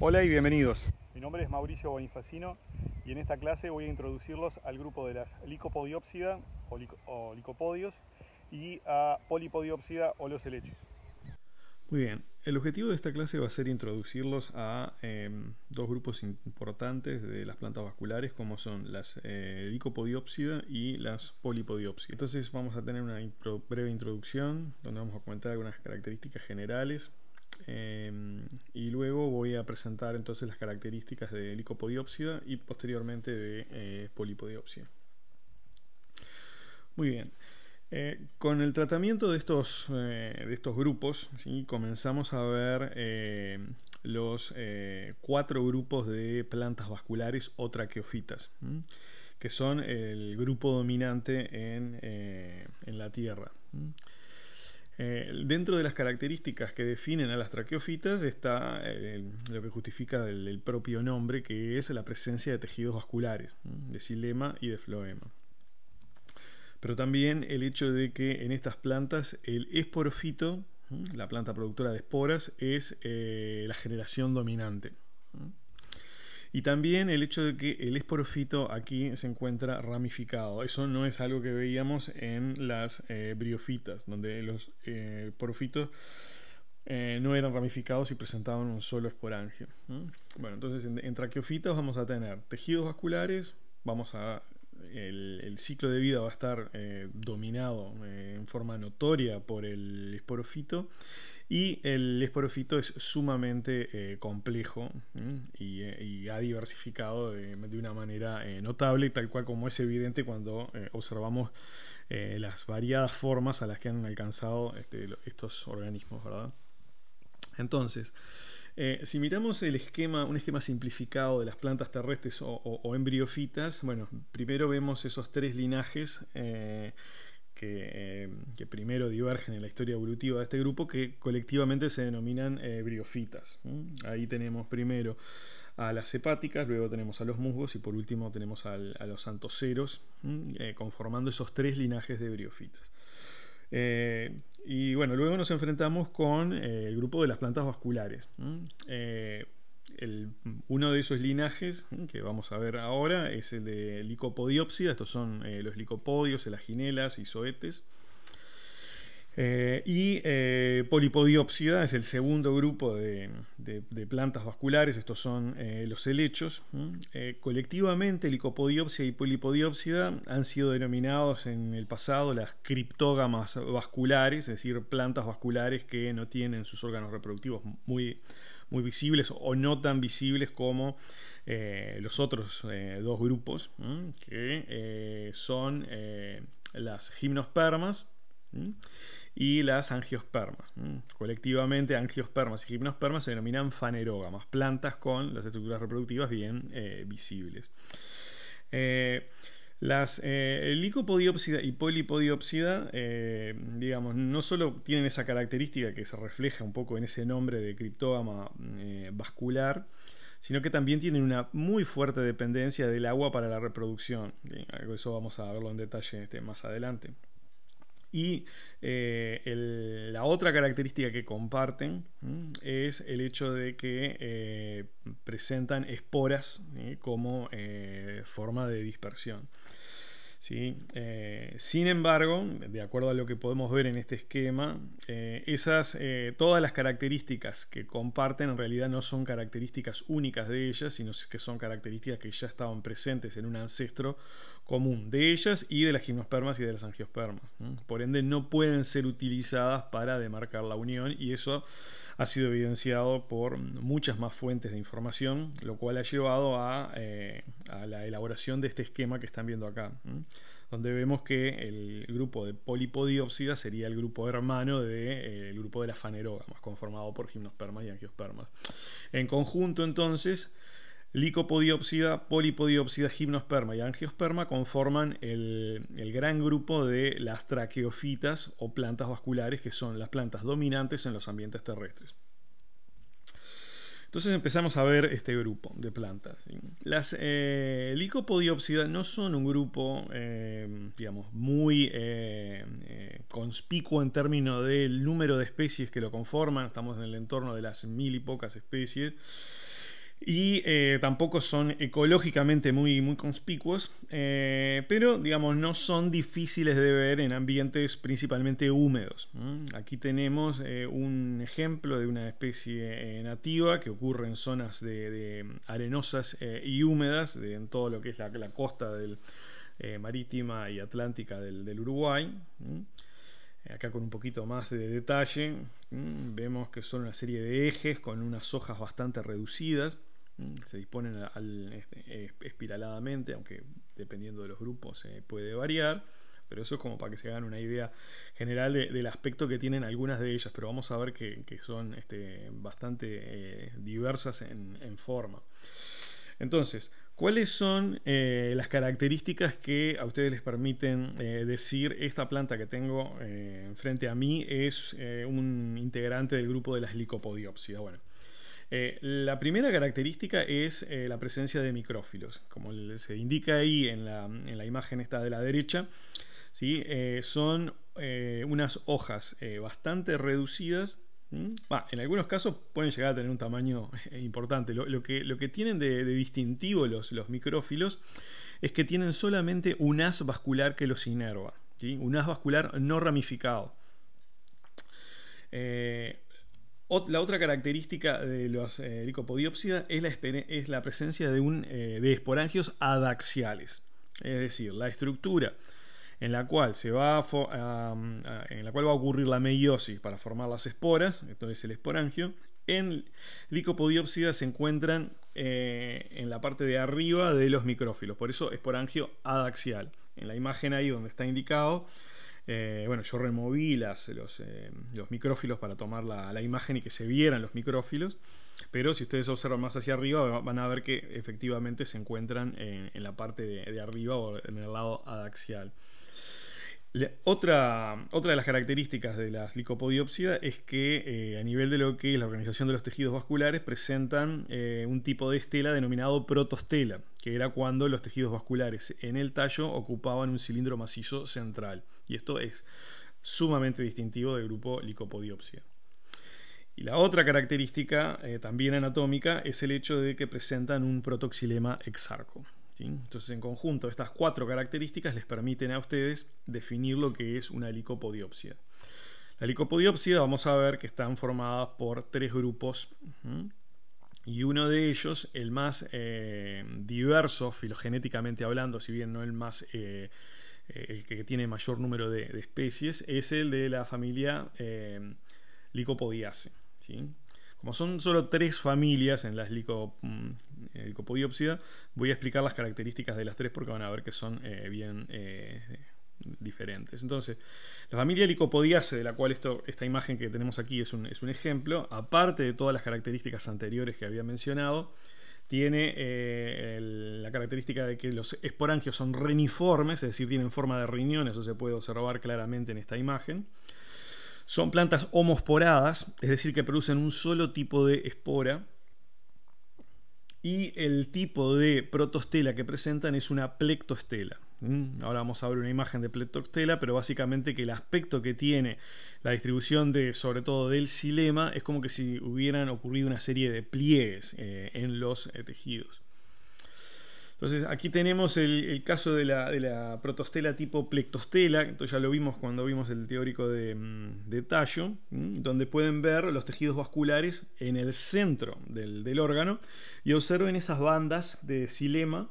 Hola y bienvenidos. Mi nombre es Mauricio Bonifacino y en esta clase voy a introducirlos al grupo de las licopodiópsida o, licopodios y a polipodiopsida o los helechos. Muy bien, el objetivo de esta clase va a ser introducirlos a em, dos grupos importantes de las plantas vasculares, como son las eh, y las polipodiópsida. Entonces vamos a tener una breve introducción donde vamos a comentar algunas características generales, Em, y luego voy a presentar entonces las características de licopodiópsida y posteriormente de eh, polipodiopsia. Muy bien. Eh, con el tratamiento de estos, eh, de estos grupos, comenzamos a ver los cuatro grupos de plantas vasculares o traqueofitas, que son el grupo dominante en, la Tierra. Eh, dentro de las características que definen a las traqueofitas está eh, lo que justifica el, propio nombre, que es la presencia de tejidos vasculares, de xilema y de floema. Pero también el hecho de que en estas plantas el esporofito, la planta productora de esporas, es eh, la generación dominante. Y también el hecho de que el esporofito aquí se encuentra ramificado. Eso no es algo que veíamos en las eh, briofitas, donde los eh, eh, no eran ramificados y presentaban un solo esporangio. Bueno, entonces en, traqueofitas vamos a tener tejidos vasculares, vamos a... el ciclo de vida va a estar eh, dominado en forma notoria por el esporofito y el esporofito es sumamente eh, complejo eh, y, ha diversificado de, una manera eh, notable, tal cual como es evidente cuando observamos las variadas formas a las que han alcanzado este, estos organismos, ¿verdad? Entonces, si miramos el esquema, un esquema simplificado de las plantas terrestres o, o, embriofitas, bueno, primero vemos esos tres linajes eh, que, primero divergen en la historia evolutiva de este grupo, que colectivamente se denominan eh, briofitas. Ahí tenemos primero a las hepáticas, luego tenemos a los musgos y por último tenemos a los antoceros, eh, conformando esos tres linajes de briofitas. y bueno, luego nos enfrentamos con el grupo de las plantas vasculares uno de esos linajes que vamos a ver ahora es el de licopodiopsida, Estos son eh, los licopodios, elaginelas y zoetes. Eh, y eh, polipodiopsida es el segundo grupo de, plantas vasculares, estos son eh, los helechos. colectivamente, licopodiopsia y polipodiopsida han sido denominados en el pasado las criptógamas vasculares, es decir, plantas vasculares que no tienen sus órganos reproductivos muy, muy visibles o no tan visibles como los otros dos grupos, que son las gimnospermas y las angiospermas. Colectivamente, angiospermas y gimnospermas se denominan fanerógamas, plantas con las estructuras reproductivas bien eh, visibles. Eh, las eh, y polipodiopsida eh, digamos, no solo tienen esa característica que se refleja un poco en ese nombre de criptógama mm, vascular, sino que también tienen una muy fuerte dependencia del agua para la reproducción. eso vamos a verlo en detalle este, más adelante. Y eh, la otra característica que comparten es el hecho de que eh, presentan esporas como eh, forma de dispersión. ¿sí? Eh, sin embargo, de acuerdo a lo que podemos ver en este esquema, eh, esas, eh, todas las características que comparten en realidad no son características únicas de ellas, sino que son características que ya estaban presentes en un ancestro común de ellas y de las gimnospermas y de las angiospermas. Por ende, no pueden ser utilizadas para demarcar la unión y eso ha sido evidenciado por muchas más fuentes de información, lo cual ha llevado a, eh, la elaboración de este esquema que están viendo acá, donde vemos que el grupo de polipodiópsida sería el grupo hermano del eh, grupo de las fanerógamas, conformado por gimnospermas y angiospermas. En conjunto, entonces, licopodiopsida, polipodiopsida, gimnosperma y angiosperma conforman el, gran grupo de las traqueofitas o plantas vasculares que son las plantas dominantes en los ambientes terrestres. Entonces empezamos a ver este grupo de plantas. Las eh, no son un grupo, eh, digamos, muy eh, eh, conspicuo en términos del número de especies que lo conforman. Estamos en el entorno de las mil y pocas especies y eh, tampoco son ecológicamente muy, muy conspicuos, eh, pero digamos no son difíciles de ver en ambientes principalmente húmedos. Aquí tenemos eh, un ejemplo de una especie nativa que ocurre en zonas de, arenosas y húmedas, en todo lo que es la, costa marítima y atlántica del, Uruguay. acá con un poquito más de detalle, vemos que son una serie de ejes con unas hojas bastante reducidas se disponen espiraladamente, aunque dependiendo de los grupos se eh, puede variar, pero eso es como para que se hagan una idea general del aspecto que tienen algunas de ellas, pero vamos a ver que, son este, bastante eh, diversas en, forma. Entonces, ¿cuáles son eh, las características que a ustedes les permiten decir esta planta que tengo enfrente a mí es un integrante del grupo de las licopodiopsidas? Bueno, eh, la primera característica es eh, la presencia de micrófilos. Como se indica ahí en la, imagen esta de la derecha, ¿sí? Eh, son unas hojas bastante reducidas. en algunos casos pueden llegar a tener un tamaño importante. Lo, que, lo que, tienen de, distintivo los, los, micrófilos es que tienen solamente un haz vascular que los inerva. Un haz vascular no ramificado la otra característica de los eh, es la, presencia de, un, eh, esporangios adaxiales, es decir, la estructura en la cual se va a, en la cual va a ocurrir la meiosis para formar las esporas, entonces el esporangio. En licopodiopsidas se encuentran eh, en la parte de arriba de los micrófilos, por eso esporangio adaxial. En la imagen ahí donde está indicado eh, bueno, yo removí eh, los, micrófilos para tomar la, imagen y que se vieran los micrófilos, pero si ustedes observan más hacia arriba van a ver que efectivamente se encuentran en, la parte de, arriba o en el lado adaxial. otra, de las características de las licopodiopsia es que eh, a nivel de lo que es la organización de los tejidos vasculares presentan un tipo de estela denominado protostela, que era cuando los tejidos vasculares en el tallo ocupaban un cilindro macizo central. Y esto es sumamente distintivo del grupo Licopodiopsia. Y la otra característica, eh, también anatómica, es el hecho de que presentan un protoxilema exarco. Entonces, en conjunto, estas cuatro características les permiten a ustedes definir lo que es una licopodiopsia. La licopodiopsia, vamos a ver que están formadas por tres grupos. Y uno de ellos, el más eh, diverso filogenéticamente hablando, si bien no el más eh, eh, el que tiene mayor número de, especies, es el de la familia eh, Como son solo tres familias en las licopodiopsida. Mm, voy a explicar las características de las tres porque van a ver que son eh, bien eh, diferentes. Entonces, la familia Lycopodiaceae, de la cual esta imagen que tenemos aquí es un ejemplo, aparte de todas las características anteriores que había mencionado, tiene eh, la característica de que los esporangios son reniformes, es decir, tienen forma de riñón, eso se puede observar claramente en esta imagen. Son plantas homosporadas, es decir, que producen un solo tipo de espora. Y el tipo de protostela que presentan es una plectostela. Mm, ahora vamos a ver una imagen de plectostela, pero básicamente que el aspecto que tiene la distribución de, sobre todo del xilema, es como que si hubieran ocurrido una serie de pliegues eh, en los eh, tejidos. Entonces aquí tenemos el, caso de la, protostela tipo plectostela, entonces ya lo vimos cuando vimos el teórico de, mm, tallo, donde pueden ver los tejidos vasculares en el centro del, órgano y observen esas bandas de xilema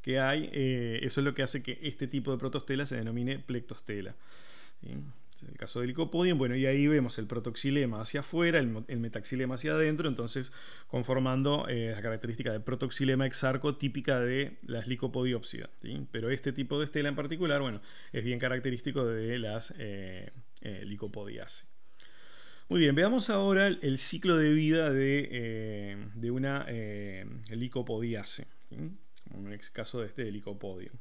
que hay, eh, eso es lo que hace que este tipo de protostela se denomine plectostela en el caso del licopodium, bueno, y ahí vemos el protoxilema hacia afuera, el, metaxilema hacia adentro, entonces conformando eh, la característica de protoxilema exarco típica de las licopodiópsidas. Pero este tipo de estela en particular, bueno, es bien característico de las eh, eh Muy bien, veamos ahora el, ciclo de vida de, eh, una licopodiase, como en el caso de este licopodium.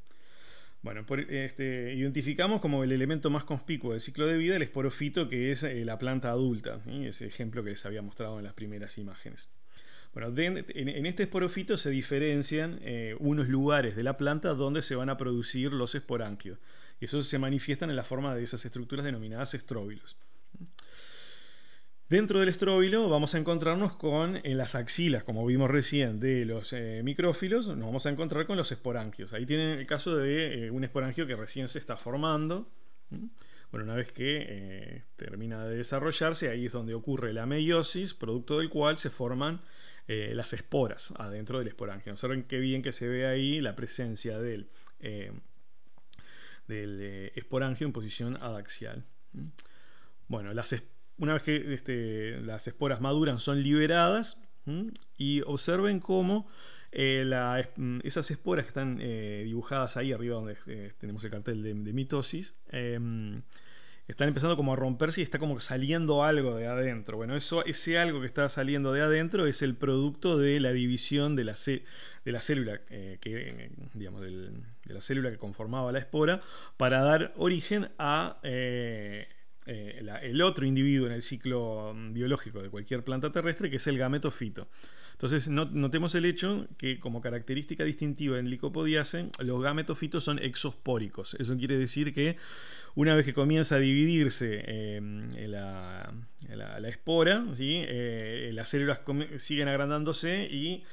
Bueno, este, identificamos como el elemento más conspicuo del ciclo de vida el esporofito, que es eh, la planta adulta, ese ejemplo que les había mostrado en las primeras imágenes. Bueno, en, este esporofito se diferencian eh, unos lugares de la planta donde se van a producir los esporanquios, y eso se manifiestan en la forma de esas estructuras denominadas estróbilos. Dentro del estróbilo vamos a encontrarnos con las axilas, como vimos recién, de los eh, micrófilos, nos vamos a encontrar con los esporangios. Ahí tienen el caso de eh, un esporangio que recién se está formando. Bueno, una vez que eh, termina de desarrollarse, ahí es donde ocurre la meiosis, producto del cual se forman las esporas adentro del esporangio. Observen qué bien que se ve ahí la presencia del, del esporangio en posición adaxial. Bueno, las esporas una vez que este, las esporas maduran, son liberadas y observen cómo eh, mm, esas esporas que están eh, dibujadas ahí arriba donde eh, tenemos el cartel de, mitosis, em, están empezando como a romperse y está como saliendo algo de adentro. Bueno, eso, ese algo que está saliendo de adentro es el producto de la división de la, de la célula, que, digamos, de la célula que conformaba la espora, para dar origen a eh, el otro individuo en el ciclo mm, biológico de cualquier planta terrestre, que es el gametofito. Entonces, notemos el hecho que como característica distintiva en licopodiasen los gametofitos son exospóricos. Eso quiere decir que una vez que comienza a dividirse em, la, espora, eh, las células siguen agrandándose y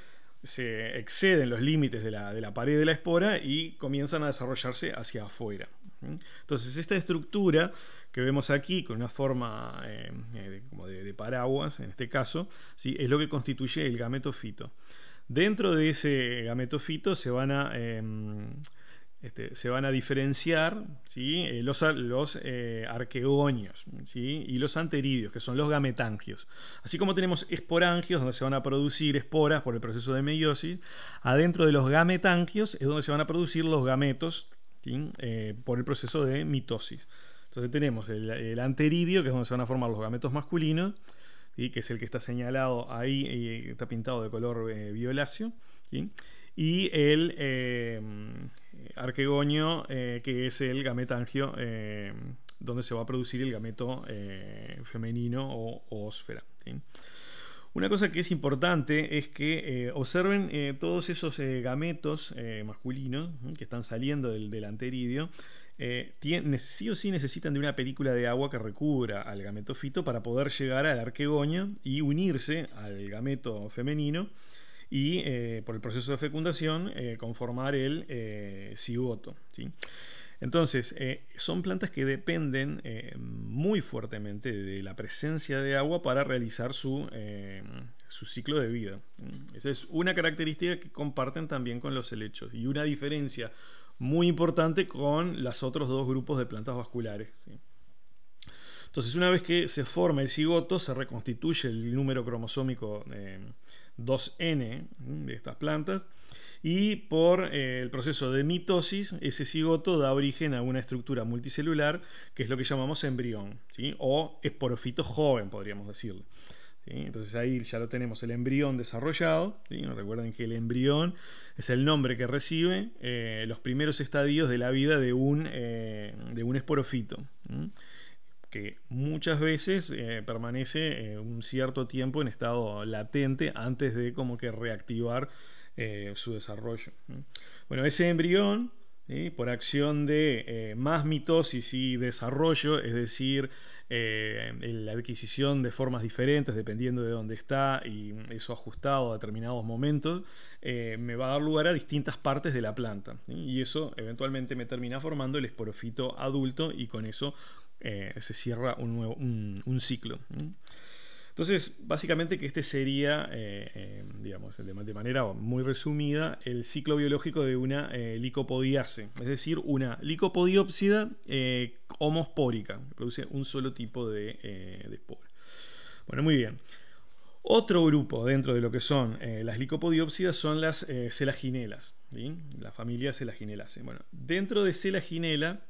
se exceden los límites de la pared de la espora y comienzan a desarrollarse hacia afuera. Entonces, esta estructura que vemos aquí, con una forma eh, eh, de, paraguas, en este caso, ¿sí? es lo que constituye el gametofito. Dentro de ese gametofito se van a, em, este, se van a diferenciar ¿sí? Eh, los, los ¿sí? y los anteridios, que son los gametangios. Así como tenemos esporangios, donde se van a producir esporas por el proceso de meiosis, adentro de los gametangios es donde se van a producir los gametos, eh, por el proceso de mitosis. Entonces tenemos el, anteridio, que es donde se van a formar los gametos masculinos, que es el que está señalado ahí, y eh, está pintado de color eh, violáceo, y el eh, arquegoño, que es el gametangio, donde se va a producir el gameto femenino o, ósfera. Una cosa que es importante es que eh, observen eh, todos esos eh, gametos masculinos que están saliendo del, anteridio. sí o sí necesitan de una película de agua que recubra al gametofito para poder llegar al arquegoño y unirse al gameto femenino y por el proceso de fecundación conformar el cigoto. Entonces, eh, son plantas que dependen eh, muy fuertemente de la presencia de agua para realizar eh, su, ciclo de vida. Esa es una característica que comparten también con los helechos y una diferencia muy importante con los otros dos grupos de plantas vasculares. Entonces, una vez que se forma el cigoto, se reconstituye el número cromosómico 2N de estas plantas y por eh, el proceso de mitosis ese cigoto da origen a una estructura multicelular que es lo que llamamos embrión ¿sí? o esporofito joven podríamos decirlo Entonces ahí ya lo tenemos el embrión desarrollado. Recuerden que el embrión es el nombre que recibe eh, los primeros estadios de la vida de un, eh, de un esporofito, que muchas veces permanece un cierto tiempo en estado latente antes de como que reactivar eh, su desarrollo. Bueno, ese embrión, por acción de eh, más mitosis y desarrollo, es decir, eh, la adquisición de formas diferentes dependiendo de dónde está y eso ajustado a determinados momentos, me va a dar lugar a distintas partes de la planta. Y eso eventualmente me termina formando el esporofito adulto y con eso se cierra un, nuevo, un, ciclo. Entonces, básicamente que este sería, eh, eh, digamos, de, manera muy resumida, el ciclo biológico de una eh, licopodiase, es decir, una licopodiópsida homospórica, que produce un solo tipo de, de Bueno, muy bien. Otro grupo dentro de lo que son las licopodiópsidas son las celaginelas, la familia celaginelase. Bueno, dentro de celaginela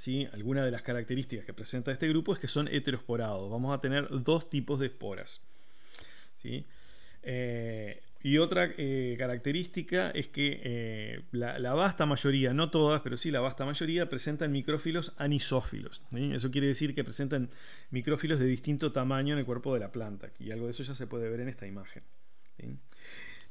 ¿sí? Alguna de las características que presenta este grupo es que son heterosporados. Vamos a tener dos tipos de esporas. ¿sí? Eh, y otra eh, característica es que eh, la, vasta mayoría, no todas, pero sí la vasta mayoría, presentan micrófilos anisófilos. Eso quiere decir que presentan micrófilos de distinto tamaño en el cuerpo de la planta. Y algo de eso ya se puede ver en esta imagen.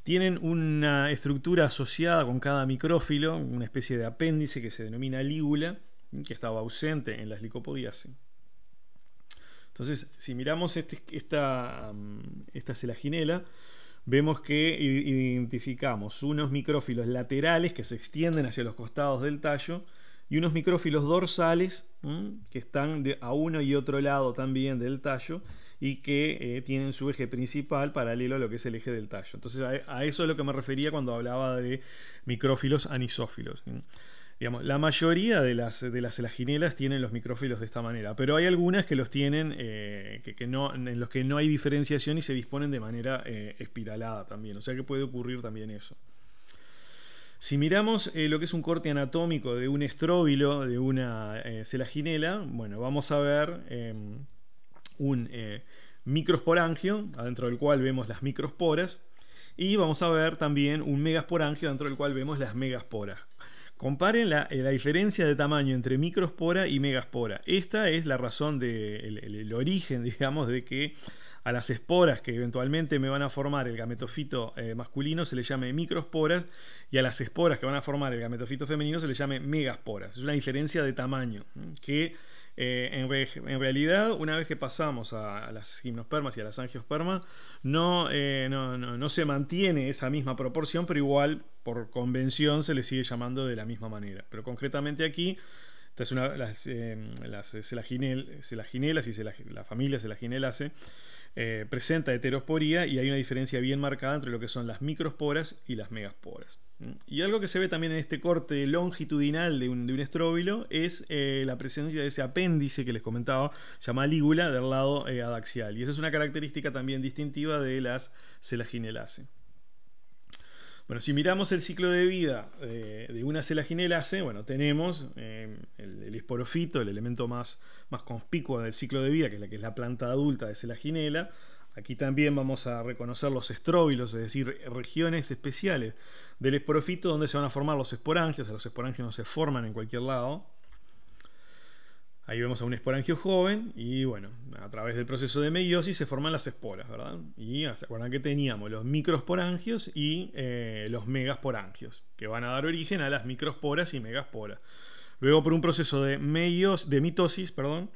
Tienen una estructura asociada con cada micrófilo, una especie de apéndice que se denomina lígula que estaba ausente en las licopodiasis, Entonces, si miramos este, esta, mm, esta celaginela, vemos que identificamos unos micrófilos laterales que se extienden hacia los costados del tallo y unos micrófilos dorsales que están a uno y otro lado también del tallo y que eh, tienen su eje principal paralelo a lo que es el eje del tallo. Entonces a, eso es lo que me refería cuando hablaba de micrófilos anisófilos la mayoría de las, de las tienen los micrófilos de esta manera, pero hay algunas que los tienen eh, que, no, en los que no hay diferenciación y se disponen de manera eh, espiralada también, o sea que puede ocurrir también eso. Si miramos eh, lo que es un corte anatómico de un estróbilo, de una celaginela, bueno, vamos a ver em, un microsporangio, adentro del cual vemos las microsporas, y vamos a ver también un megasporangio, dentro del cual vemos las megasporas. Comparen la, eh, la, diferencia de tamaño entre microspora y megaspora. Esta es la razón, de, el, origen, digamos, de que a las esporas que eventualmente me van a formar el gametofito eh, masculino se le llame microsporas y a las esporas que van a formar el gametofito femenino se le llame megasporas. Es una diferencia de tamaño que eh, en, realidad, una vez que pasamos a, las gimnospermas y a las angiospermas, eh, no, se mantiene esa misma proporción, pero igual por convención se le sigue llamando de la misma manera. Pero concretamente aquí, las, celaginelas eh, y la familia celaginelaceae presenta heterosporía y hay una diferencia bien marcada entre lo que son las microsporas y las megasporas. Y algo que se ve también en este corte longitudinal de un, estróbilo es eh, la presencia de ese apéndice que les comentaba, llama lígula, del lado eh, adaxial. Y esa es una característica también distintiva de las selaginelace Bueno, si miramos el ciclo de vida eh, de una celaginelase, bueno, tenemos el, esporofito, el elemento más, más conspicuo del ciclo de vida, que es la, que es la planta adulta de selaginela Aquí también vamos a reconocer los estróbilos, es decir, regiones especiales del esporofito donde se van a formar los esporangios. Los esporangios no se forman en cualquier lado. Ahí vemos a un esporangio joven y bueno, a través del proceso de meiosis se forman las esporas, ¿verdad? Y ah, se acuerdan que teníamos los microsporangios y eh, los megasporangios, que van a dar origen a las microsporas y megasporas. Luego por un proceso de, de mitosis, perdón,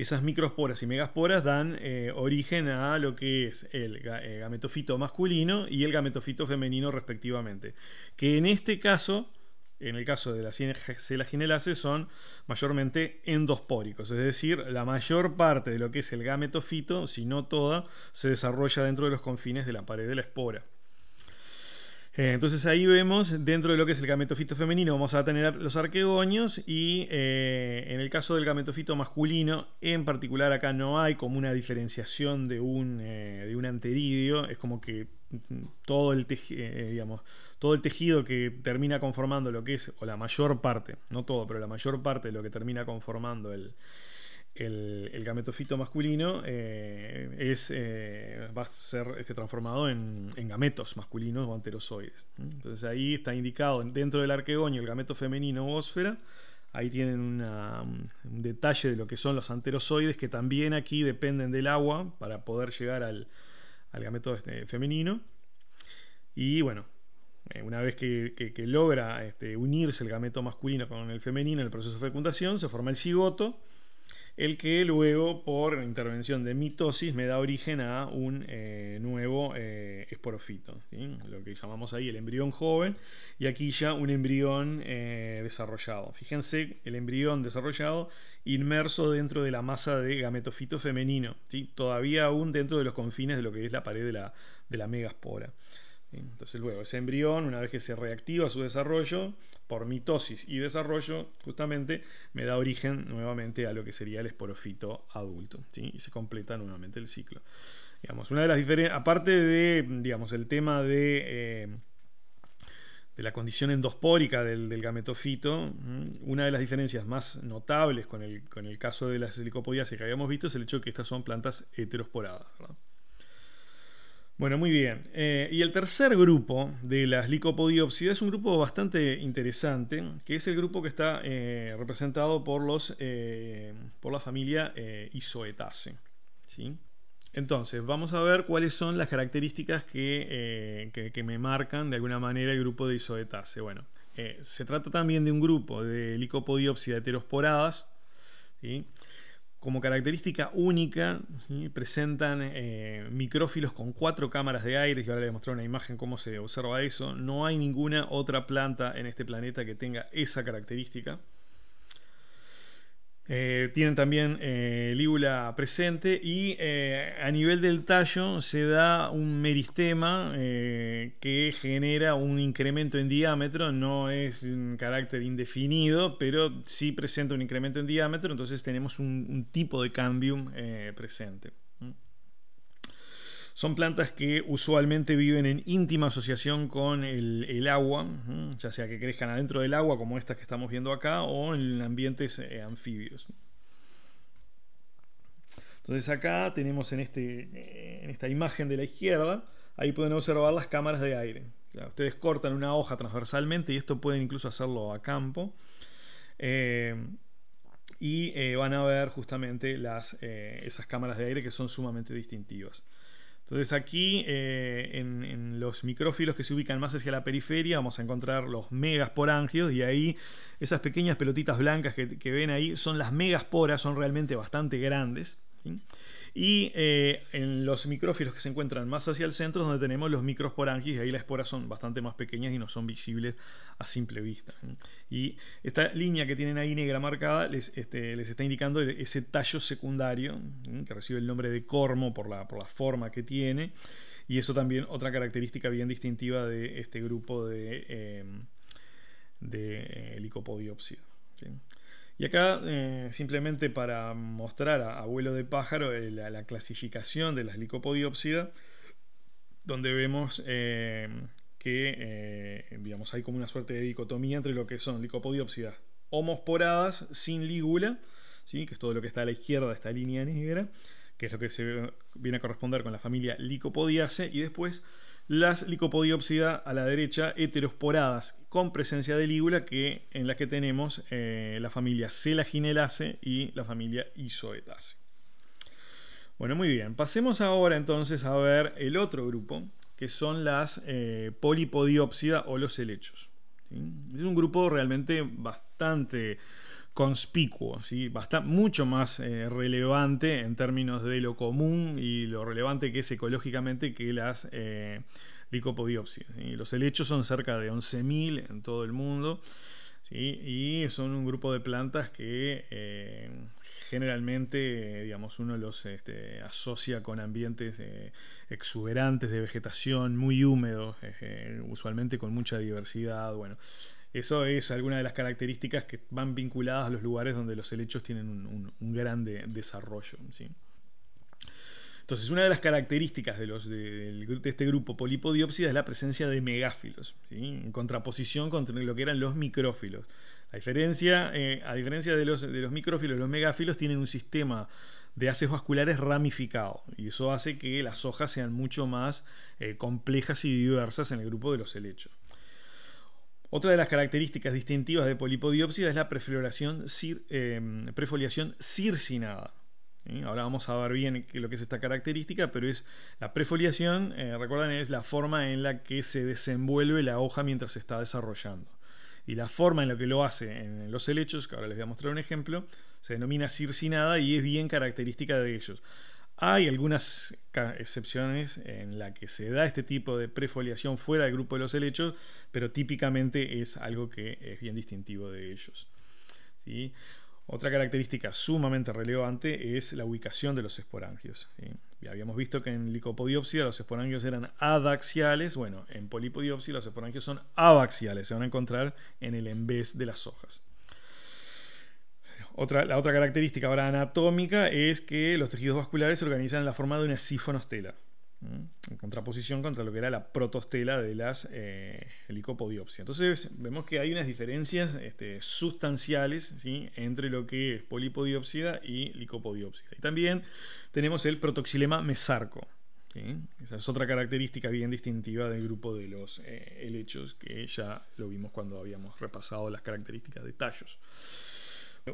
esas microsporas y megasporas dan eh, origen a lo que es el eh, gametofito masculino y el gametofito femenino respectivamente. Que en este caso, en el caso de las celaginelaces, son mayormente endospóricos. Es decir, la mayor parte de lo que es el gametofito, si no toda, se desarrolla dentro de los confines de la pared de la espora. Eh, entonces ahí vemos, dentro de lo que es el gametofito femenino, vamos a tener los arquegoños y eh, en el caso del gametofito masculino, en particular acá no hay como una diferenciación de un, eh, de un anteridio, es como que mm, todo el, digamos, todo el tejido que termina conformando lo que es, o la mayor parte, no todo, pero la mayor parte de lo que termina conformando el, el, gametofito masculino eh, eh, va a ser este, transformado en, gametos masculinos o anterozoides. Entonces ahí está indicado dentro del arqueoño el gameto femenino o ósfera. Ahí tienen un detalle de lo que son los anterozoides que también aquí dependen del agua para poder llegar al, gameto este, femenino. Y bueno, eh, una vez que, logra este, unirse el gameto masculino con el femenino en el proceso de fecundación, se forma el cigoto el que luego por intervención de mitosis me da origen a un eh, nuevo eh, esporofito, lo que llamamos ahí el embrión joven y aquí ya un embrión eh, desarrollado. Fíjense el embrión desarrollado inmerso dentro de la masa de gametofito femenino, todavía aún dentro de los confines de lo que es la pared de la, de la megaspora. Entonces luego ese embrión, una vez que se reactiva su desarrollo, por mitosis y desarrollo, justamente me da origen nuevamente a lo que sería el esporofito adulto, ¿sí? y se completa nuevamente el ciclo. Digamos, una de las aparte de, digamos, el tema de, eh, de la condición endospórica del, gametofito, una de las diferencias más notables con el, caso de las helicopodias que habíamos visto es el hecho de que estas son plantas heterosporadas. Bueno, muy bien. Eh, y el tercer grupo de las licopodiopsidas es un grupo bastante interesante, que es el grupo que está eh, representado por, los, eh, por la familia Isoetase. ¿sí? Entonces, vamos a ver cuáles son las características que, me marcan de alguna manera el grupo de Isoetase. Bueno, se trata también de un grupo de licopodiopsidas heterosporadas, ¿sí? Como característica única, presentan eh, micrófilos con cuatro cámaras de aire, y ahora les mostrar una imagen cómo se observa eso. No hay ninguna otra planta en este planeta que tenga esa característica. Eh, tienen también eh, lígula presente y eh, a nivel del tallo se da un meristema eh, que genera un incremento en diámetro, no es un carácter indefinido, pero sí presenta un incremento en diámetro, entonces tenemos un, un tipo de cambium presente. Son plantas que usualmente viven en íntima asociación con el, agua, ya sea que crezcan adentro del agua como estas que estamos viendo acá o en ambientes eh, anfibios. Entonces acá tenemos este, eh, en, esta imagen de la izquierda, ahí pueden observar las cámaras de aire. ustedes cortan una hoja transversalmente y esto pueden incluso hacerlo a campo. Eh, y van a ver justamente esas cámaras de aire que son sumamente distintivas. Entonces aquí eh, en, los micrófilos que se ubican más hacia la periferia vamos a encontrar los megasporangios y ahí esas pequeñas pelotitas blancas que, ven ahí son las megasporas, son realmente bastante grandes. Y eh, en los micrófilos que se encuentran más hacia el centro donde tenemos los microsporangios y ahí las esporas son bastante más pequeñas y no son visibles a simple vista. Y esta línea que tienen ahí negra marcada les, este, está indicando ese tallo secundario que recibe el nombre de cormo por la, la forma que tiene. Y eso también otra característica bien distintiva de este grupo de, eh, de eh, y acá, eh, simplemente para mostrar a, abuelo de pájaro eh, la, clasificación de las licopodiópsidas, donde vemos eh, que digamos, hay como una suerte de dicotomía entre lo que son licopodiópsidas homosporadas sin lígula, ¿sí? que es todo lo que está a la izquierda de esta línea negra, que es lo que se viene a corresponder con la familia Licopodiaceae, y después las licopodiopsida a la derecha heterosporadas con presencia de lígula que, en las que tenemos eh, la familia Celaginelase y la familia isoetase. Bueno, muy bien. Pasemos ahora entonces a ver el otro grupo, que son las eh, polipodiopsida o los helechos. Es un grupo realmente bastante conspicuo, ¿sí? Bastante, mucho más eh, relevante en términos de lo común y lo relevante que es ecológicamente que las eh, Los helechos son cerca de 11.000 en todo el mundo y son un grupo de plantas que eh, generalmente, digamos, uno los este, asocia con ambientes eh, exuberantes de vegetación, muy húmedos, usualmente con mucha diversidad, bueno eso es alguna de las características que van vinculadas a los lugares donde los helechos tienen un, un, grande desarrollo. ¿sí? Entonces, una de las características de, los, de, este grupo polipodiópsida es la presencia de megáfilos, en contraposición con lo que eran los micrófilos. A diferencia, eh, a diferencia de, los, de los micrófilos, los megáfilos tienen un sistema de haces vasculares ramificado y eso hace que las hojas sean mucho más eh, complejas y diversas en el grupo de los helechos. Otra de las características distintivas de polipodiopsia es la em, prefoliación circinada. Ahora vamos a ver bien lo que es esta característica, pero es la prefoliación, eh, recuerden, es la forma en la que se desenvuelve la hoja mientras se está desarrollando. Y la forma en la que lo hace en los helechos, que ahora les voy a mostrar un ejemplo, se denomina circinada y es bien característica de ellos. Hay algunas excepciones en la que se da este tipo de prefoliación fuera del grupo de los helechos, pero típicamente es algo que es bien distintivo de ellos. Otra característica sumamente relevante es la ubicación de los esporangios. habíamos visto que en licopodiopsia los esporangios eran adaxiales, bueno, en polipodiopsia los esporangios son abaxiales, se van a encontrar en el en de las hojas la otra característica ahora anatómica es que los tejidos vasculares se organizan en la forma de una sifonostela, en contraposición contra lo que era la protostela de las eh, Entonces vemos que hay unas diferencias este, sustanciales entre lo que es polipodiopsida y licopodiopsida. Y también tenemos el protoxilema mesarco. Esa es otra característica bien distintiva del grupo de los eh, helechos que ya lo vimos cuando habíamos repasado las características de tallos.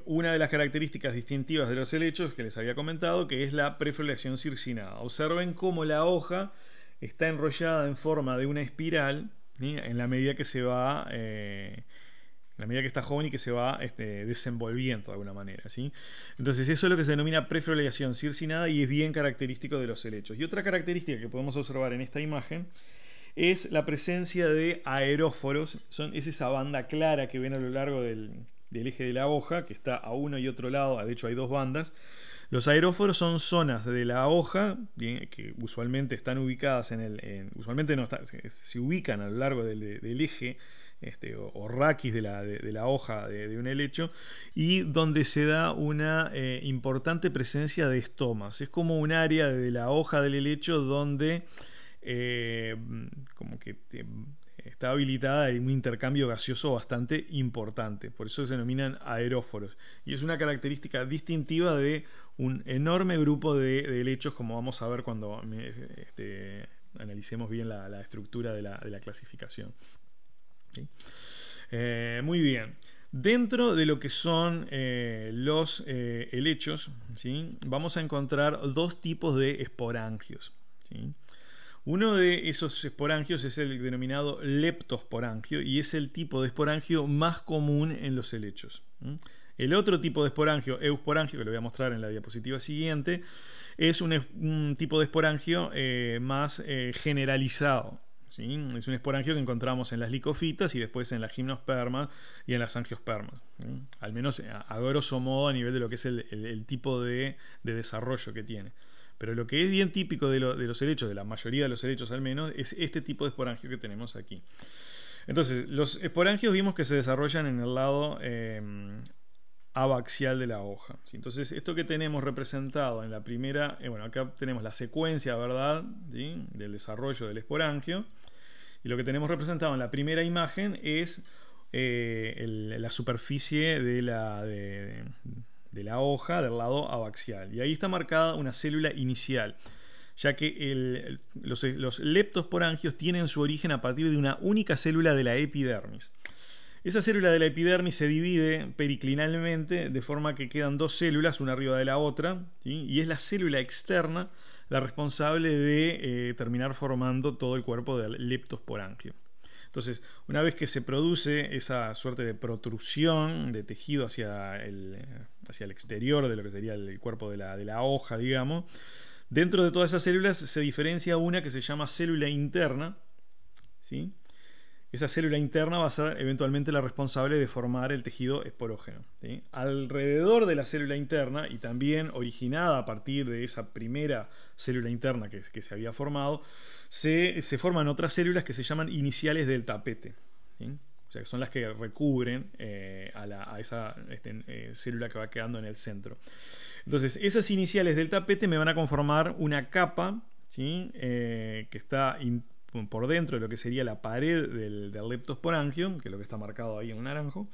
Una de las características distintivas de los helechos que les había comentado, que es la prefroliación circinada. Observen cómo la hoja está enrollada en forma de una espiral en la medida que se va... Eh, en la medida que está joven y que se va este, desenvolviendo de alguna manera. Entonces eso es lo que se denomina prefroliación circinada y es bien característico de los helechos. Y otra característica que podemos observar en esta imagen es la presencia de aeróforos, son, es esa banda clara que ven a lo largo del, del eje de la hoja, que está a uno y otro lado, de hecho hay dos bandas. Los aeróforos son zonas de la hoja que usualmente están ubicadas en el. usualmente no se, ubican a lo largo del, eje este, o, raquis de la, hoja de, un helecho y donde se da una eh, importante presencia de estomas. Es como un área de la hoja del helecho donde. Eh, como que eh, está habilitada en un intercambio gaseoso bastante importante. Por eso se denominan aeróforos. Y es una característica distintiva de un enorme grupo de, helechos, como vamos a ver cuando este, analicemos bien la, estructura de la, clasificación. Eh, muy bien. Dentro de lo que son eh, los eh, helechos, vamos a encontrar dos tipos de esporangios. Uno de esos esporangios es el denominado leptosporangio y es el tipo de esporangio más común en los helechos. El otro tipo de esporangio, eusporangio, que lo voy a mostrar en la diapositiva siguiente, es un, tipo de esporangio eh, más eh, generalizado. Es un esporangio que encontramos en las licofitas y después en las gimnospermas y en las angiospermas. Al menos a, grosso modo a nivel de lo que es el, tipo de desarrollo que tiene. Pero lo que es bien típico de, los helechos, de la mayoría de los helechos al menos, es este tipo de esporangio que tenemos aquí. Entonces, los esporangios vimos que se desarrollan en el lado em, abaxial de la hoja. Entonces, esto que tenemos representado en la primera, eh, bueno, acá tenemos la secuencia, ¿verdad?, del desarrollo del esporangio. Y lo que tenemos representado en la primera imagen es eh, la superficie de la, de la hoja del lado abaxial. Y ahí está marcada una célula inicial, ya que los, leptosporangios tienen su origen a partir de una única célula de la epidermis. Esa célula de la epidermis se divide periclinalmente de forma que quedan dos células, una arriba de la otra, y es la célula externa la responsable de eh, terminar formando todo el cuerpo del leptosporangio. Entonces, una vez que se produce esa suerte de protrusión de tejido hacia el, hacia el exterior de lo que sería el cuerpo de la, de la hoja, digamos, dentro de todas esas células se diferencia una que se llama célula interna, ¿sí? Esa célula interna va a ser eventualmente la responsable de formar el tejido esporógeno. Alrededor de la célula interna, y también originada a partir de esa primera célula interna que se había formado, se, forman otras células que se llaman iniciales del tapete. O sea, que son las que recubren eh, a, esa este, eh, célula que va quedando en el centro. Entonces, esas iniciales del tapete me van a conformar una capa eh, que está por dentro de lo que sería la pared del, del leptosporangio, que es lo que está marcado ahí en naranjo.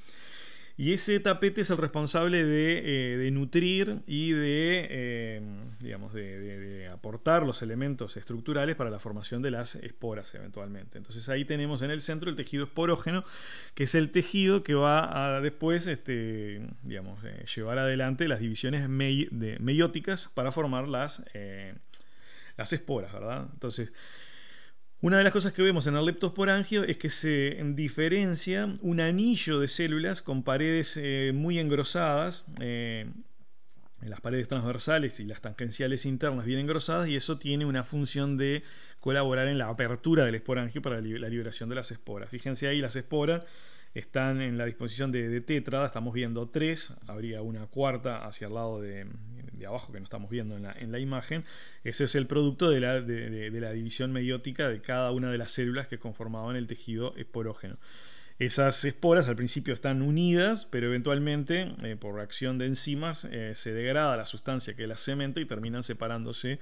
Y ese tapete es el responsable de, eh, nutrir y de, eh, digamos, de, aportar los elementos estructurales para la formación de las esporas eventualmente. Entonces ahí tenemos en el centro el tejido esporógeno, que es el tejido que va a después este, digamos, eh, llevar adelante las divisiones meióticas para formar las, las esporas, ¿verdad? Entonces... Una de las cosas que vemos en el leptosporangio es que se diferencia un anillo de células con paredes eh, muy engrosadas, eh, las paredes transversales y las tangenciales internas bien engrosadas, y eso tiene una función de colaborar en la apertura del esporangio para la liberación de las esporas. Fíjense ahí las esporas están en la disposición de, de estamos viendo tres, habría una cuarta hacia el lado de, abajo que no estamos viendo en la, imagen, ese es el producto de la, división mediótica de cada una de las células que conformaban el tejido esporógeno. Esas esporas al principio están unidas, pero eventualmente, eh, por reacción de enzimas, eh, se degrada la sustancia que las cementa y terminan separándose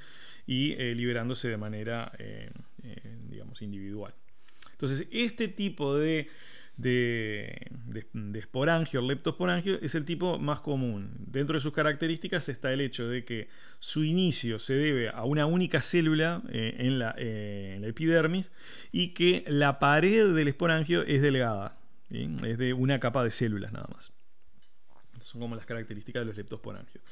y eh, liberándose de manera, digamos, individual. Entonces, este tipo de de, de, esporangio, leptosporangio, es el tipo más común. Dentro de sus características está el hecho de que su inicio se debe a una única célula eh, eh, en, la, epidermis y que la pared del esporangio es delgada, es de una capa de células nada más. Estas son como las características de los leptosporangios.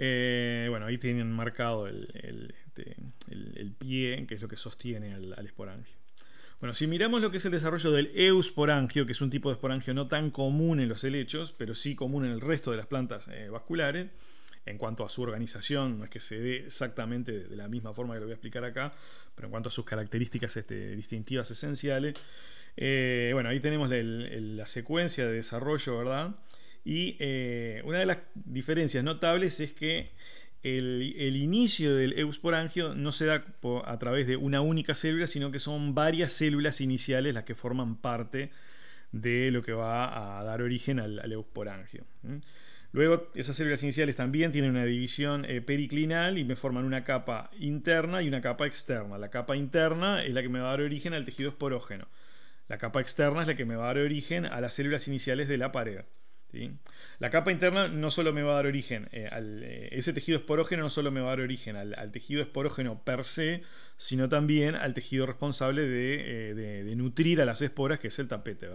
Eh, bueno, ahí tienen marcado este, el, pie, que es lo que sostiene al, al esporangio. Bueno, si miramos lo que es el desarrollo del eusporangio, que es un tipo de esporangio no tan común en los helechos, pero sí común en el resto de las plantas eh, vasculares, en cuanto a su organización, no es que se dé exactamente de la misma forma que lo voy a explicar acá, pero en cuanto a sus características este, distintivas esenciales, eh, bueno, ahí tenemos la secuencia de desarrollo, ¿verdad? Y eh, una de las diferencias notables es que el, inicio del eusporangio no se da a través de una única célula, sino que son varias células iniciales las que forman parte de lo que va a dar origen al, al eusporangio. Luego, esas células iniciales también tienen una división eh, periclinal y me forman una capa interna y una capa externa. La capa interna es la que me va a dar origen al tejido esporógeno. La capa externa es la que me va a dar origen a las células iniciales de la pared. La capa interna no solo me va a dar origen, eh, al, eh, ese tejido esporógeno no solo me va a dar origen al, tejido esporógeno per se, sino también al tejido responsable de, eh, nutrir a las esporas, que es el tapete,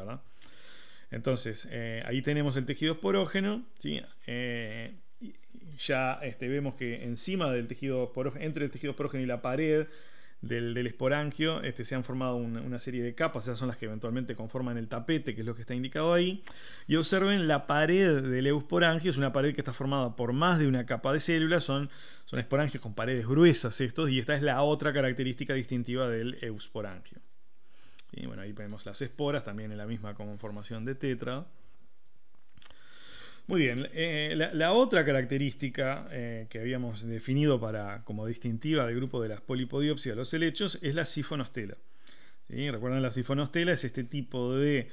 Entonces, ahí tenemos el tejido esporógeno, ya este, vemos que encima del tejido esporógeno, entre el tejido esporógeno y la pared, del, esporangio este, se han formado una, serie de capas, esas son las que eventualmente conforman el tapete, que es lo que está indicado ahí. Y observen la pared del eusporangio, es una pared que está formada por más de una capa de células, son, son esporangios con paredes gruesas estos, y esta es la otra característica distintiva del eusporangio. Y bueno, ahí vemos las esporas, también en la misma conformación de tetra. Muy bien, eh, la, otra característica eh, que habíamos definido para, como distintiva del grupo de las polipodiopsias, los helechos, es la sifonostela. Recuerden Recuerdan, la sifonostela es este tipo de,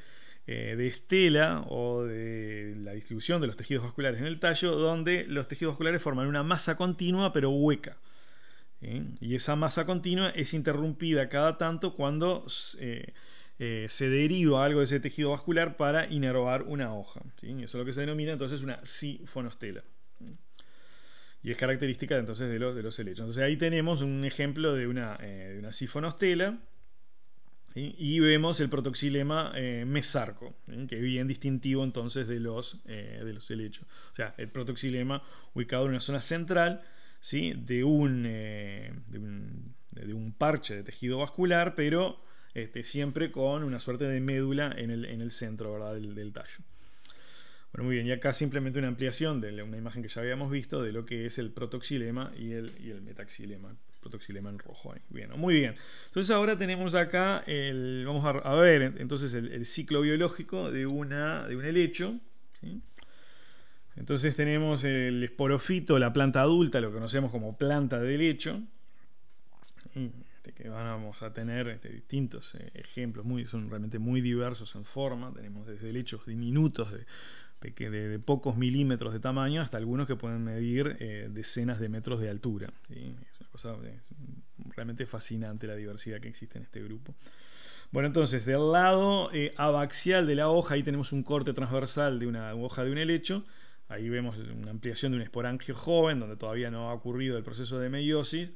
eh, de, estela o de la distribución de los tejidos vasculares en el tallo, donde los tejidos vasculares forman una masa continua pero hueca. Y esa masa continua es interrumpida cada tanto cuando eh, se deriva algo de ese tejido vascular para inervar una hoja. Eso es lo que se denomina entonces una sifonostela. Y es característica entonces de los, de los helechos. Entonces ahí tenemos un ejemplo de una, eh, sifonostela. Y vemos el protoxilema eh, mesarco, que es bien distintivo entonces de los, de los helechos. O sea, el protoxilema ubicado en una zona central ¿sí? de un, de un parche de tejido vascular, pero este, siempre con una suerte de médula en el, centro Del, tallo. Bueno, muy bien, y acá simplemente una ampliación de una imagen que ya habíamos visto de lo que es el protoxilema y el, y el metaxilema protoxilema en rojo ahí. Bien, muy bien. Entonces ahora tenemos acá, vamos a, ver entonces el, ciclo biológico de, una, de un helecho. Entonces tenemos el esporofito, la planta adulta, lo que conocemos como planta de helecho. Este, que vamos a tener este, distintos eh, ejemplos, son realmente muy diversos en forma, tenemos desde helechos diminutos de, pocos milímetros de tamaño hasta algunos que pueden medir eh, decenas de metros de altura. Es una cosa realmente fascinante la diversidad que existe en este grupo. Bueno, entonces, del lado eh, abaxial de la hoja, ahí tenemos un corte transversal de una hoja de un helecho. Ahí vemos una ampliación de un esporangio joven, donde todavía no ha ocurrido el proceso de meiosis.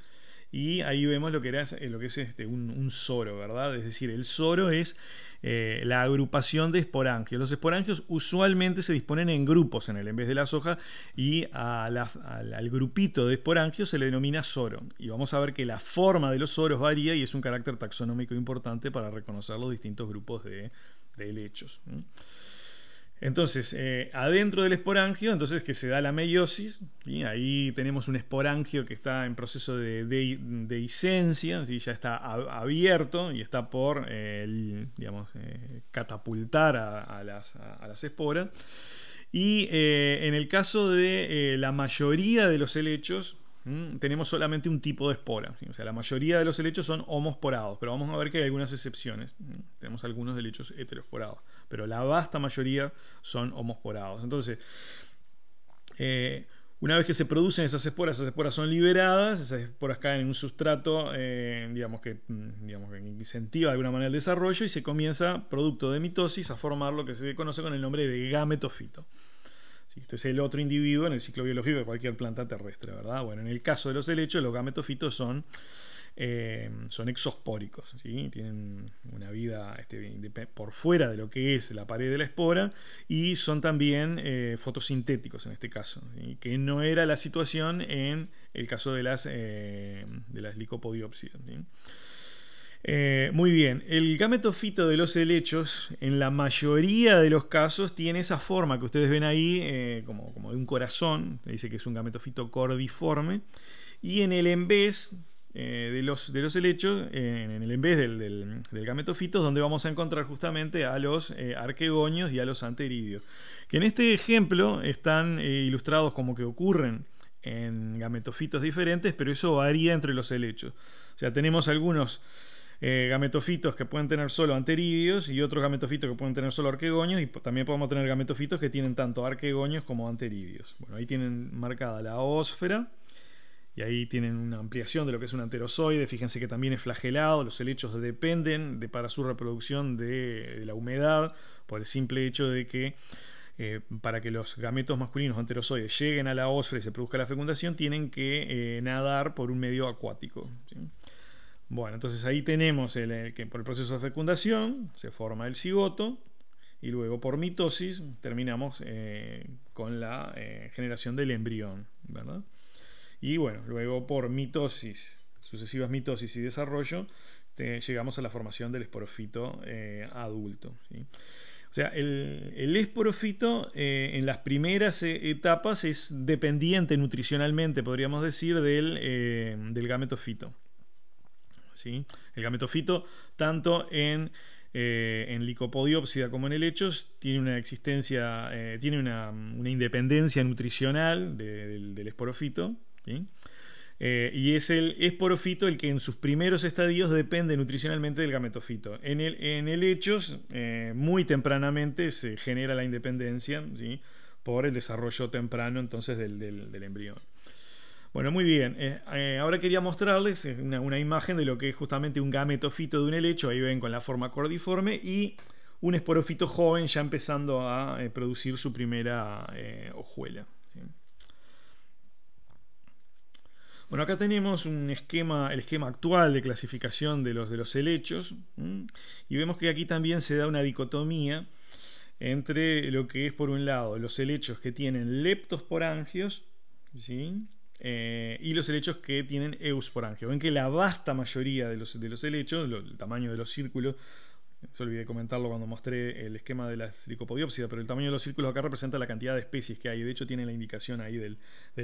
Y ahí vemos lo que, era, eh, lo que es este, un, soro, ¿verdad? Es decir, el soro es eh, la agrupación de esporangios. Los esporangios usualmente se disponen en grupos en el en vez de la soja y al, grupito de esporangios se le denomina soro. Y vamos a ver que la forma de los soros varía y es un carácter taxonómico importante para reconocer los distintos grupos de, helechos. Entonces, eh, adentro del esporangio, entonces que se da la meiosis, ahí tenemos un esporangio que está en proceso de, deiscencia ya está abierto y está por, eh, eh, catapultar a, las, esporas. Y en el caso de la mayoría de los helechos, tenemos solamente un tipo de espora. O sea, la mayoría de los helechos son homosporados, pero vamos a ver que hay algunas excepciones. Tenemos algunos helechos heterosporados pero la vasta mayoría son homosporados. Entonces, eh, una vez que se producen esas esporas, esas esporas son liberadas, esas esporas caen en un sustrato, eh, digamos, que, mm, digamos que incentiva de alguna manera el desarrollo y se comienza, producto de mitosis, a formar lo que se conoce con el nombre de gametofito. Este es el otro individuo en el ciclo biológico de cualquier planta terrestre, ¿verdad? Bueno, en el caso de los helechos, los gametofitos son eh, son exospóricos, tienen una vida este, por fuera de lo que es la pared de la espora y son también eh, fotosintéticos en este caso, que no era la situación en el caso de las, eh, de las eh, muy bien, el gametofito de los helechos en la mayoría de los casos tiene esa forma que ustedes ven ahí como, como de un corazón, dice que es un gametofito cordiforme y en el embés eh, de, los, helechos en, vez el del, del, gametofitos, donde vamos a encontrar justamente a los eh, arquegoños y a los anteridios, que en este ejemplo están eh, ilustrados como que ocurren en gametofitos diferentes, pero eso varía entre los helechos. O sea, tenemos algunos gametofitos que pueden tener solo anteridios y otros gametofitos que pueden tener solo arquegoños y también podemos tener gametofitos que tienen tanto arquegoños como anteridios. Bueno, ahí tienen marcada la ósfera y ahí tienen una ampliación de lo que es un anterozoide. Fíjense que también es flagelado, los helechos dependen para su reproducción de, la humedad, por el simple hecho de que eh, para que los gametos masculinos anterozoides lleguen a la osfera y se produzca la fecundación, tienen que eh, nadar por un medio acuático. Bueno, entonces ahí tenemos que por el proceso de fecundación se forma el cigoto, y luego por mitosis terminamos eh, con la generación del embrión, ¿verdad? Y bueno, luego por mitosis, sucesivas mitosis y desarrollo, llegamos a la formación del esporofito eh, adulto. O sea, el, esporofito eh, en las primeras eh, etapas es dependiente nutricionalmente, podríamos decir, del, gametofito. El gametofito, tanto en, en licopodiópsida como en helechos, tiene una existencia, tiene una, independencia nutricional del esporofito, eh, y es el esporofito el que en sus primeros estadios depende nutricionalmente del gametofito. En el, en eh, muy tempranamente se genera la independencia ¿sí? por el desarrollo temprano entonces del, embrión. Bueno, muy bien. Eh, ahora quería mostrarles una, una, imagen de lo que es justamente un gametofito de un helecho. Ahí ven con la forma cordiforme y un esporofito joven ya empezando a producir su primera hojuela. Bueno, acá tenemos un esquema, el esquema actual de clasificación de los, de los helechos, y vemos que aquí también se da una dicotomía entre lo que es, por un lado, los helechos que tienen leptosporangios, ¿sí? Eh, y los helechos que tienen eusporangios. Ven que la vasta mayoría de los, de los helechos, el tamaño de los círculos, se olvidé comentarlo cuando mostré el esquema de la silicopodiopsia, pero el tamaño de los círculos acá representa la cantidad de especies que hay. De hecho, tiene la indicación ahí del,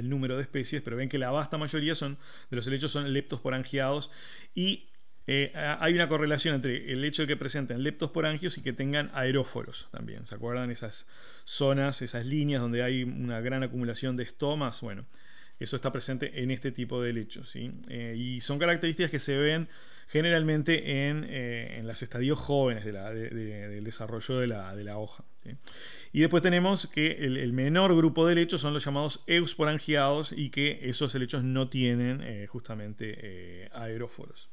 número de especies, pero ven que la vasta mayoría son, de los helechos son leptosporangiados y eh, hay una correlación entre el hecho de que presenten leptosporangios y que tengan aeróforos también. ¿Se acuerdan esas zonas, esas líneas donde hay una gran acumulación de estomas? Bueno, eso está presente en este tipo de helechos. ¿sí? Eh, y son características que se ven generalmente en, eh, las en estadios jóvenes del desarrollo de la, hoja. Y después tenemos que el, menor grupo de helechos son los llamados eusporangiados y que esos helechos no tienen eh, justamente eh, aeróforos.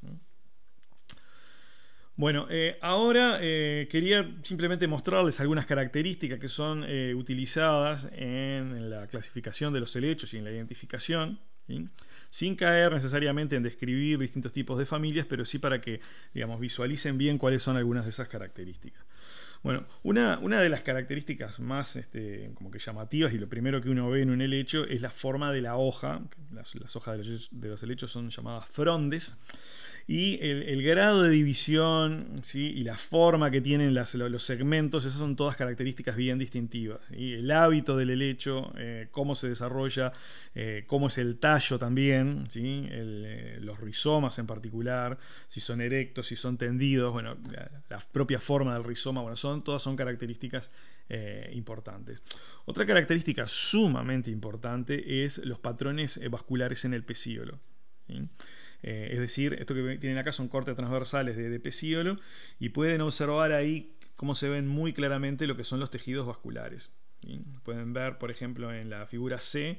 Bueno, ahora quería simplemente mostrarles algunas características que son utilizadas en, la clasificación de los helechos y en la identificación sin caer necesariamente en describir distintos tipos de familias, pero sí para que, digamos, visualicen bien cuáles son algunas de esas características. Bueno, una, una, de las características más este, como que llamativas y lo primero que uno ve en un helecho es la forma de la hoja. Las, hojas de los, de los, helechos son llamadas frondes. Y el, grado de división ¿sí? y la forma que tienen los segmentos, esas son todas características bien distintivas. y El hábito del helecho, eh, cómo se desarrolla, eh, cómo es el tallo también, ¿sí? Eh, los rizomas en particular, si son erectos, si son tendidos, bueno, la, propia forma del rizoma, bueno, son, todas son características importantes. Otra característica sumamente importante es los patrones vasculares en el pecíolo. Eh, es decir, esto que tienen acá son cortes transversales de, de pecíolo y pueden observar ahí cómo se ven muy claramente lo que son los tejidos vasculares. Pueden ver, por ejemplo, en la figura C,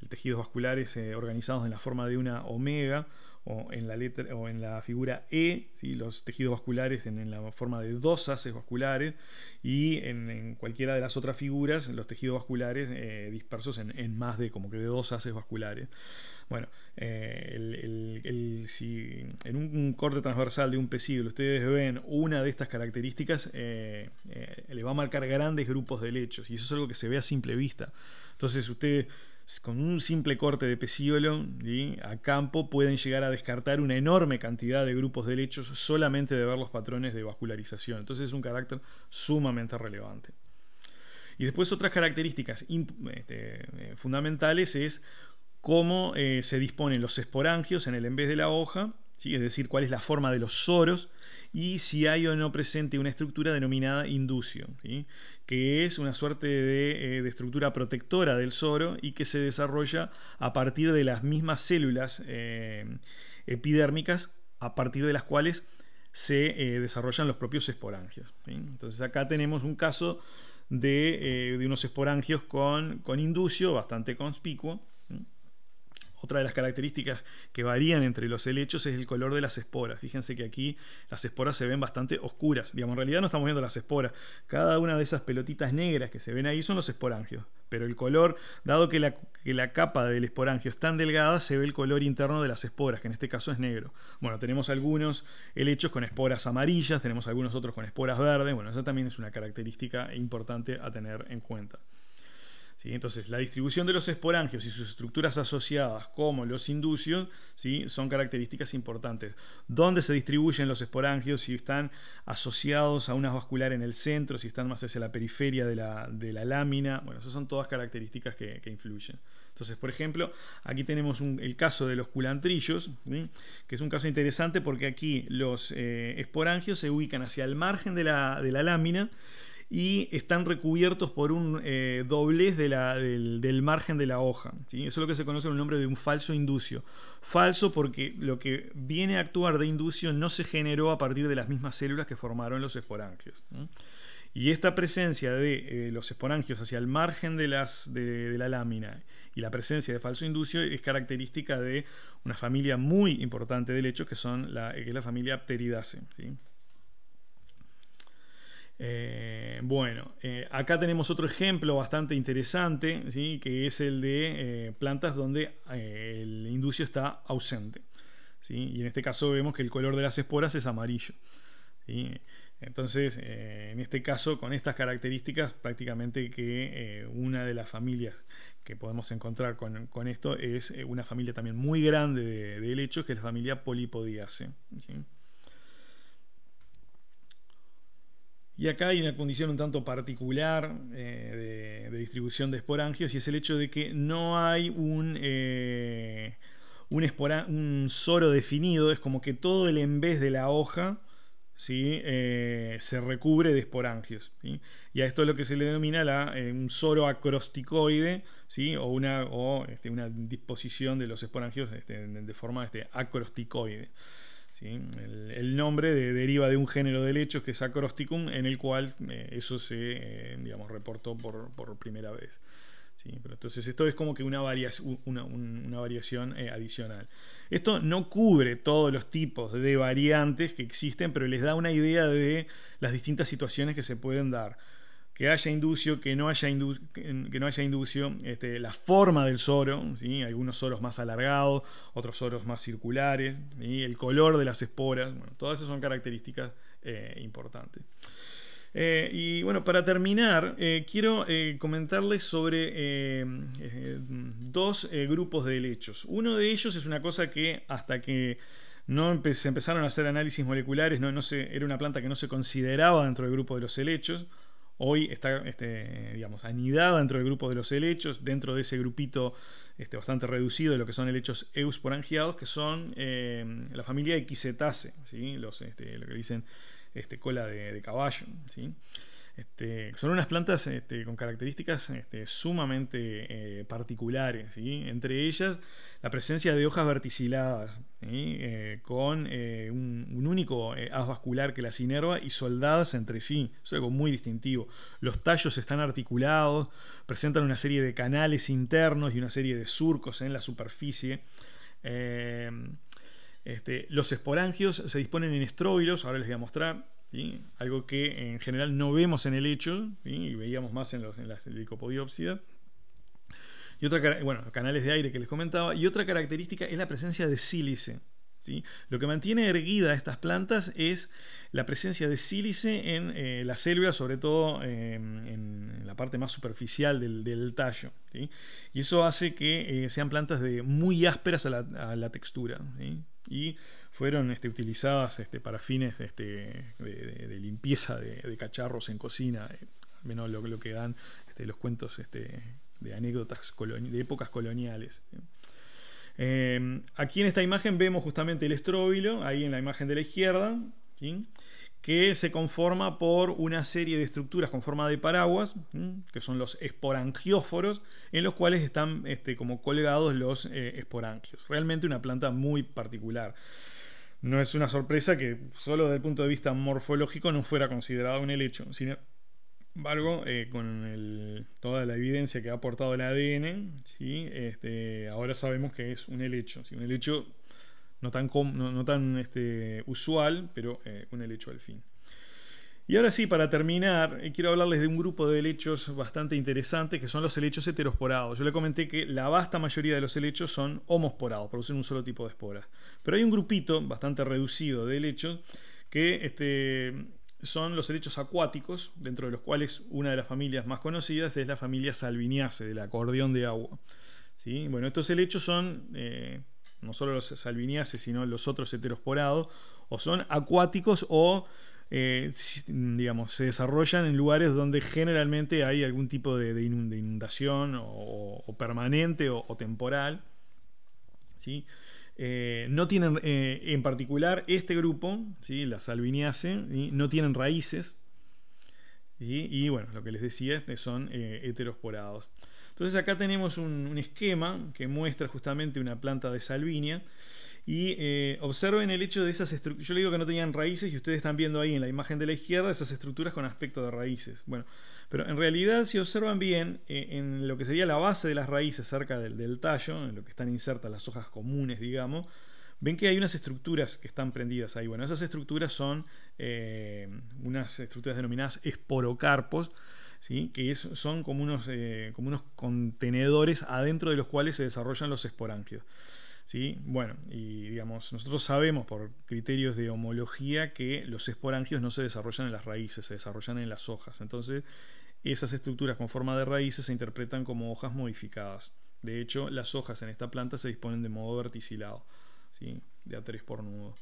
el tejidos vasculares eh, organizados en la forma de una omega o en la, letra, o en la figura E, los tejidos vasculares en, la forma de dos haces vasculares y en, cualquiera de las otras figuras los tejidos vasculares eh, dispersos en, más de como que de dos haces vasculares. Bueno, eh, si en un, corte transversal de un pecíolo ustedes ven una de estas características, eh, le va a marcar grandes grupos de lechos y eso es algo que se ve a simple vista. Entonces ustedes con un simple corte de pecíolo a campo pueden llegar a descartar una enorme cantidad de grupos de lechos solamente de ver los patrones de vascularización. Entonces es un carácter sumamente relevante. Y después otras características este, eh, fundamentales es cómo eh, se disponen los esporangios en el en vez de la hoja, es decir, cuál es la forma de los soros y si hay o no presente una estructura denominada inducio, que es una suerte eh, de, estructura protectora del soro y que se desarrolla a partir de las mismas células eh, epidérmicas a partir de las cuales se eh, desarrollan los propios esporangios. Entonces acá tenemos un caso de, unos esporangios con, con inducio bastante conspicuo otra de las características que varían entre los helechos es el color de las esporas. Fíjense que aquí las esporas se ven bastante oscuras. Digamos, en realidad no estamos viendo las esporas. Cada una de esas pelotitas negras que se ven ahí son los esporangios. Pero el color, dado que la, capa del esporangio es tan delgada, se ve el color interno de las esporas, que en este caso es negro. Bueno, tenemos algunos helechos con esporas amarillas, tenemos algunos otros con esporas verdes. Bueno, esa también es una característica importante a tener en cuenta. Entonces, la distribución de los esporangios y sus estructuras asociadas, como los inducios, son características importantes. ¿Dónde se distribuyen los esporangios? Si están asociados a una vascular en el centro, si están más hacia la periferia de la, lámina. Bueno, esas son todas características que, influyen. Entonces, por ejemplo, aquí tenemos el caso de los culantrillos, que es un caso interesante porque aquí los eh, esporangios se ubican hacia el margen de la lámina y están recubiertos por un eh, doblez del, margen de la hoja. ¿sí? Eso es lo que se conoce con el nombre de un falso inducio. Falso porque lo que viene a actuar de inducio no se generó a partir de las mismas células que formaron los esporangios. Y esta presencia de eh, los esporangios hacia el margen de, la lámina y la presencia de falso inducio es característica de una familia muy importante del lechos que, son la, es la familia Pteridaceae. Eh, bueno, eh, acá tenemos otro ejemplo bastante interesante, ¿sí? que es el de eh, plantas donde el inducio está ausente. Y en este caso vemos que el color de las esporas es amarillo. Entonces, en este caso, con estas características, prácticamente que una de las familias que podemos encontrar con, esto es una familia también muy grande de, de helechos, que es la familia Polipodiaceae. Y acá hay una condición un tanto particular eh, de, distribución de esporangios y es el hecho de que no hay un, eh, un, soro definido, es como que todo el en de la hoja ¿sí? Eh, se recubre de esporangios. Y a esto es lo que se le denomina la, un soro acrosticoide ¿sí? o, una, o este, una disposición de los esporangios este, de forma este, acrosticoide el, nombre de, deriva de un género de lechos que es Acrosticum, en el cual eh, eso se eh, reportó por, primera vez. Pero entonces esto es como que una, variación, eh, adicional. Esto no cubre todos los tipos de variantes que existen, pero les da una idea de las distintas situaciones que se pueden dar que haya inducio, que no haya, que inducio, este, la forma del soro, algunos soros más alargados, otros soros más circulares, el color de las esporas, todas esas son características eh, importantes. Eh, y bueno, para terminar, eh, quiero comentarles sobre dos grupos de helechos. Uno de ellos es una cosa que hasta que no se empezaron a hacer análisis moleculares, no, era una planta que no se consideraba dentro del grupo de los helechos hoy está, este, digamos, anidada dentro del grupo de los helechos, dentro de ese grupito este, bastante reducido de lo que son helechos eusporangiados, que son eh, la familia de ¿sí? los, este, lo que dicen este, cola de, de caballo. ¿sí? Este, son unas plantas este, con características este, sumamente eh, particulares, entre ellas la presencia de hojas verticiladas, eh, con eh, un, único haz vascular que las inerva y soldadas entre sí, es algo muy distintivo. Los tallos están articulados, presentan una serie de canales internos y una serie de surcos en la superficie. los esporangios se disponen en estróbilos, ahora les voy a mostrar algo que en general no vemos en el hecho y veíamos más en, los, en las Y otra, bueno, canales de aire que les comentaba. Y otra característica es la presencia de sílice. ¿sí? Lo que mantiene erguida estas plantas es la presencia de sílice en eh, la selva, sobre todo em, en la parte más superficial del, tallo. Y eso hace que eh, sean plantas de muy ásperas a la, textura. Y fueron este, utilizadas este, para fines este, de, limpieza de, cacharros en cocina, eh, al menos lo, que dan los cuentos de anécdotas de épocas coloniales. Em, aquí en esta imagen vemos justamente el estróbilo, ahí en la imagen de la izquierda, que se conforma por una serie de estructuras con forma de paraguas, que son los esporangióforos, en los cuales están como colgados los eh, esporangios. Realmente una planta muy particular. No es una sorpresa que solo desde el punto de vista morfológico no fuera considerado un helecho. Sin embargo, eh, con toda la evidencia que ha aportado el ADN, ¿sí? Este, ahora sabemos que es un helecho. Un helecho no tan, no, tan este, usual, pero eh, un helecho al fin. Y ahora sí, para terminar, eh, quiero hablarles de un grupo de helechos bastante interesantes que son los helechos heterosporados. Yo le comenté que la vasta mayoría de los helechos son homosporados, producen un solo tipo de esporas. Pero hay un grupito bastante reducido de helechos que este, son los helechos acuáticos, dentro de los cuales una de las familias más conocidas es la familia salviniace, del acordeón de agua. ¿Sí? Bueno, estos helechos son eh, no solo los salviniace sino los otros heterosporados, o son acuáticos o eh, mm, digamos, se desarrollan en lugares donde generalmente hay algún tipo de, inundación o, permanente o, temporal. ¿sí? Eh, no tienen, eh, en particular, este grupo, ¿sí? las salvinias no tienen raíces. Y bueno, lo que les decía son heterosporados. Entonces acá tenemos un esquema que muestra justamente una planta de salvinia y eh, observen el hecho de esas estructuras. Yo le digo que no tenían raíces y ustedes están viendo ahí en la imagen de la izquierda esas estructuras con aspecto de raíces. Bueno, pero en realidad si observan bien eh, en lo que sería la base de las raíces cerca del, tallo, en lo que están insertas las hojas comunes, digamos, ven que hay unas estructuras que están prendidas ahí. Bueno, esas estructuras son eh, unas estructuras denominadas esporocarpos, ¿sí? que son como unos, como unos contenedores adentro de los cuales se desarrollan los esporangios. ¿sí? Bueno, y digamos, nosotros sabemos por criterios de homología que los esporangios no se desarrollan en las raíces, se desarrollan en las hojas. Entonces, esas estructuras con forma de raíces se interpretan como hojas modificadas. De hecho, las hojas en esta planta se disponen de modo verticilado, de a 3 por nudo.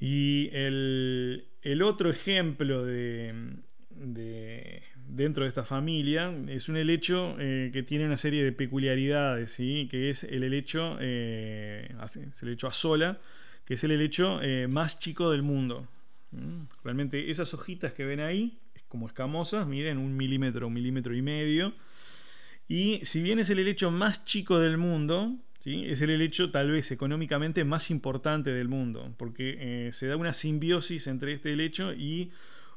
Y el otro ejemplo de, de, dentro de esta familia es un helecho eh, que tiene una serie de peculiaridades, ¿sí? que es el helecho, eh, es el helecho a sola, que es el helecho eh, más chico del mundo. Realmente esas hojitas que ven ahí, como escamosas, miren un milímetro, un milímetro y medio. Y si bien es el helecho más chico del mundo, ¿sí? es el helecho tal vez económicamente más importante del mundo, porque se da una simbiosis entre este helecho y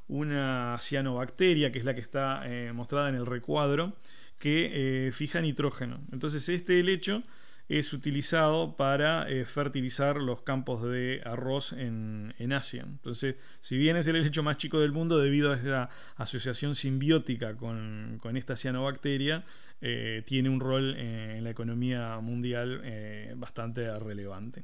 una cianobacteria, que es la que está eh, mostrada en el recuadro, que eh, fija nitrógeno. Entonces este helecho es utilizado para eh, fertilizar los campos de arroz en, Asia. Entonces, si bien es el helecho más chico del mundo debido a esta asociación simbiótica con, esta cianobacteria, eh, tiene un rol eh, en la economía mundial bastante relevante.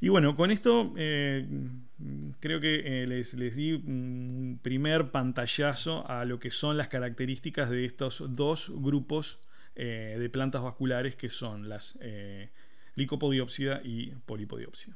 Y bueno, con esto creo que les, les di un primer pantallazo a lo que son las características de estos dos grupos eh, de plantas vasculares que son las eh, y polipodiopsia.